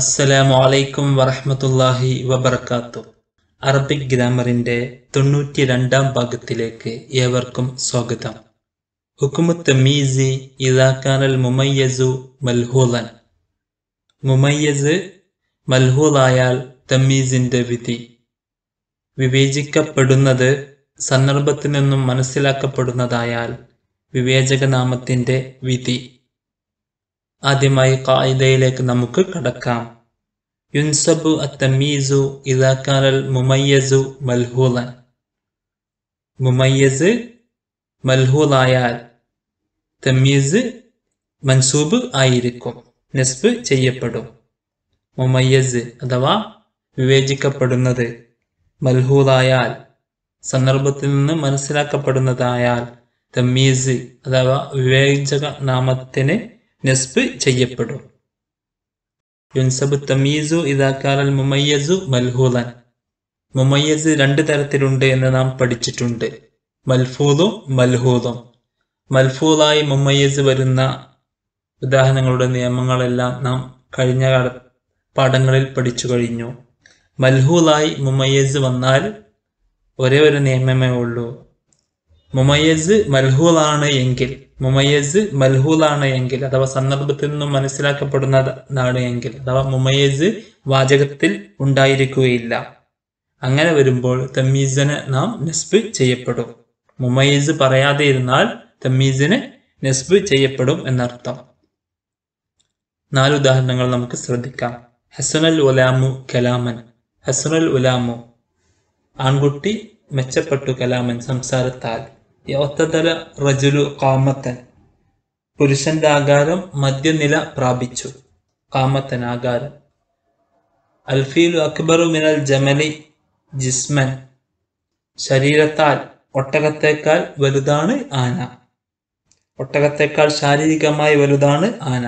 അസ്സലാമു അലൈക്കും വറഹമത്തല്ലാഹി വബർക്കാത്തു അറബിക് ഗ്രാമറിൻ്റെ തൊണ്ണൂറ്റി രണ്ടാം ഭാഗത്തിലേക്ക് ഏവർക്കും സ്വാഗതം ഹുക്കുമത്ത് മീസി ഇതാക്കാനൽ മുമയ്യസു മൽഹൂലൻ മുമയ്യസ് മൽഹൂലായാൽ തമീസിന്റെ വിധി വിവേചിക്കപ്പെടുന്നത് സന്ദർഭത്തിൽ നിന്നും മനസ്സിലാക്കപ്പെടുന്നതായാൽ വിവേചകനാമത്തിന്റെ വിധി ആദ്യമായി കായികയിലേക്ക് നമുക്ക് കടക്കാം യുൻസബു അത്തമീസു ഇതാക്കാനൽ മുമയ്യസു മൽഹൂലൻ മുമയ്യസ് മൽഹൂലായാൽ തമീസ് മൻസൂബ് ആയിരിക്കും നെസ്ബ് ചെയ്യപ്പെടും മുമയ്യസ് അഥവാ വിവേചിക്കപ്പെടുന്നത് മൽഹൂലായാൽ സന്ദർഭത്തിൽ നിന്ന് മനസ്സിലാക്കപ്പെടുന്നതായാൽ തമീസ് അഥവാ വിവേചക നാമത്തിന് നെസ്ബ് ചെയ്യപ്പെടും യുൻസബ് തമീസു ഇതാക്കാറൽ മുമയ്യസു മൽഹൂലൻ മുമയ്യസ് രണ്ട് തരത്തിലുണ്ട് എന്ന് നാം പഠിച്ചിട്ടുണ്ട് മൽഫൂദും മൽഹൂദും മൽഫൂദായി മുമയ്യസ് വരുന്ന ഉദാഹരണങ്ങളുടെ നിയമങ്ങളെല്ലാം നാം കഴിഞ്ഞ പാഠങ്ങളിൽ പഠിച്ചു കഴിഞ്ഞു മൽഹൂദായി മുമയ്യസ് വന്നാൽ ഒരേ ഒരു നിയമമേ ഉള്ളൂ മുമയ്യസ് മൽഹൂദാണ് എങ്കിൽ മുമയസ് മൽഹൂലാണ് എങ്കിൽ അഥവാ സന്ദർഭത്തിൽ നിന്നും മനസ്സിലാക്കപ്പെടുന്നതാണ് എങ്കിൽ അഥവാ മുമയസ് വാചകത്തിൽ ഉണ്ടായിരിക്കുകയില്ല അങ്ങനെ വരുമ്പോൾ തമ്മീസിന് നാം നെസ്ബ് ചെയ്യപ്പെടും മുമയസ് പറയാതെ ഇരുന്നാൽ തമ്മീസിന് നെസ്ബ് ചെയ്യപ്പെടും എന്നർത്ഥം നാല് ഉദാഹരണങ്ങൾ നമുക്ക് ശ്രദ്ധിക്കാം ഹസനൽ ഉലാമു കലാമൻ ഹസനൽ ഉലാമു ആൺകുട്ടി മെച്ചപ്പെട്ടു കലാമൻ സംസാരത്താൽ യോത്തതല റജുലു കാമത്തൻ പുരുഷന്റെ ആകാരം മധ്യനില പ്രാപിച്ചു കാമത്തൻ ആകാരം അൽഫീലു അക്ബറു മിനൽ ജമലി ജിസ്മൻ ശരീരത്താൽ ഒട്ടകത്തേക്കാൾ വലുതാണ് ആന ഒട്ടകത്തേക്കാൾ ശാരീരികമായി വലുതാണ് ആന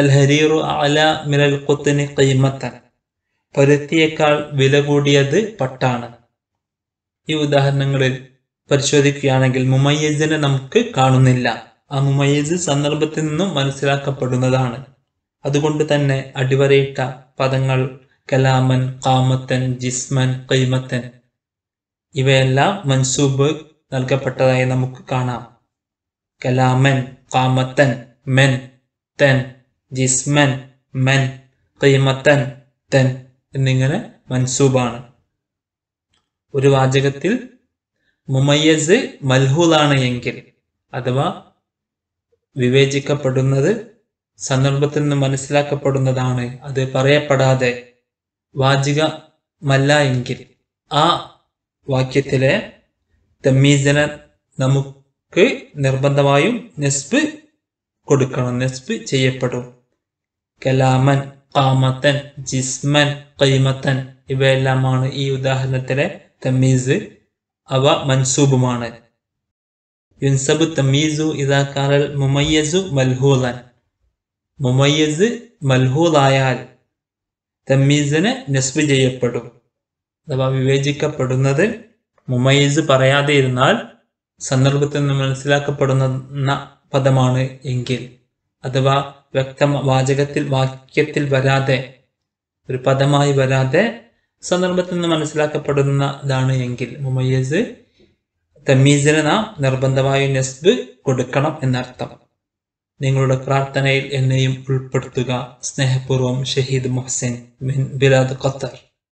അൽഹരീറു അല മിനൽ കുത്തിന് കൈമത്തൻ പരുത്തിയേക്കാൾ വില കൂടിയത് പട്ടാണ് ഈ ഉദാഹരണങ്ങളിൽ പരിശോധിക്കുകയാണെങ്കിൽ മുമയ്യസിനെ നമുക്ക് കാണുന്നില്ല ആ മുമയ്യസ് സന്ദർഭത്തിൽ നിന്നും മനസ്സിലാക്കപ്പെടുന്നതാണ് അതുകൊണ്ട് തന്നെ അടിവരയിട്ട പദങ്ങൾ കലാമൻ കാമത്തൻ ജിസ്മൻ കൈമത്തൻ ഇവയെല്ലാം മൻസൂബ് നൽകപ്പെട്ടതായി നമുക്ക് കാണാം കലാമൻ കാമത്തൻ മെൻ തെൻ ജിസ്മൻ മെൻ കൈമത്തൻ തെൻ എന്നിങ്ങനെ മൻസൂബാണ് ഒരു വാചകത്തിൽ മുമയ്യസ് മൽഹൂലാണ് എങ്കിൽ അഥവാ വിവേചിക്കപ്പെടുന്നത് സന്ദർഭത്തിൽ നിന്ന് മനസ്സിലാക്കപ്പെടുന്നതാണ് അത് പറയപ്പെടാതെ വാചികമല്ല എങ്കിൽ ആ വാക്യത്തിലെ തമ്മീസിനെ നമുക്ക് നിർബന്ധമായും നെസ്പ് കൊടുക്കണം നെസ്പ് ചെയ്യപ്പെടും കലാമൻ കാമത്തൻ ജിസ്മൻ കൈമത്തൻ ഇവയെല്ലാമാണ് ഈ ഉദാഹരണത്തിലെ തമ്മീസ് അവ മൻസൂബുമാണ് യുൻസബ് തമീസു ഇതാക്കാറൽ മുമയ്യസു മൽഹൂലൻ മുമയ്യസ് മൽഹൂലായാൽ തമ്മീസിന് നസ്ബ് ചെയ്യപ്പെടും അഥവാ വിവേചിക്കപ്പെടുന്നത് മുമയ്യസ് പറയാതെ ഇരുന്നാൽ സന്ദർഭത്തിൽ നിന്ന് മനസ്സിലാക്കപ്പെടുന്ന പദമാണ് എങ്കിൽ അഥവാ വ്യക്തം വാചകത്തിൽ വാക്യത്തിൽ വരാതെ ഒരു പദമായി വരാതെ സന്ദർഭത്തിൽ നിന്ന് മനസ്സിലാക്കപ്പെടുന്നതാണ് എങ്കിൽ മുമയ്യസ് തമീസിന് നാം നിർബന്ധമായി നെസ്ബ് കൊടുക്കണം എന്നർത്ഥം നിങ്ങളുടെ പ്രാർത്ഥനയിൽ എന്നെയും ഉൾപ്പെടുത്തുക സ്നേഹപൂർവം ഷഹീദ് മുഹസിൻ ബിലാദ് ഖത്തർ